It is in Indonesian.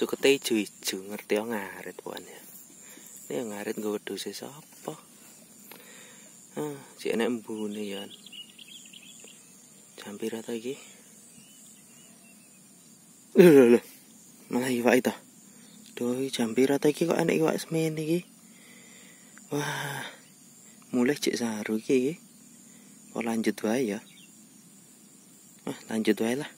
sukete ijo-ijo ngerti yo ngarit puan ya ini yang ngarit nggawa dosis sapa ah si enek mbune ya jam pira ta lho lho malah iwak itu doi jam kok anak iwak semen iki wah mulai cek saru iki kok lanjut wae ya Wah, lanjut wae lah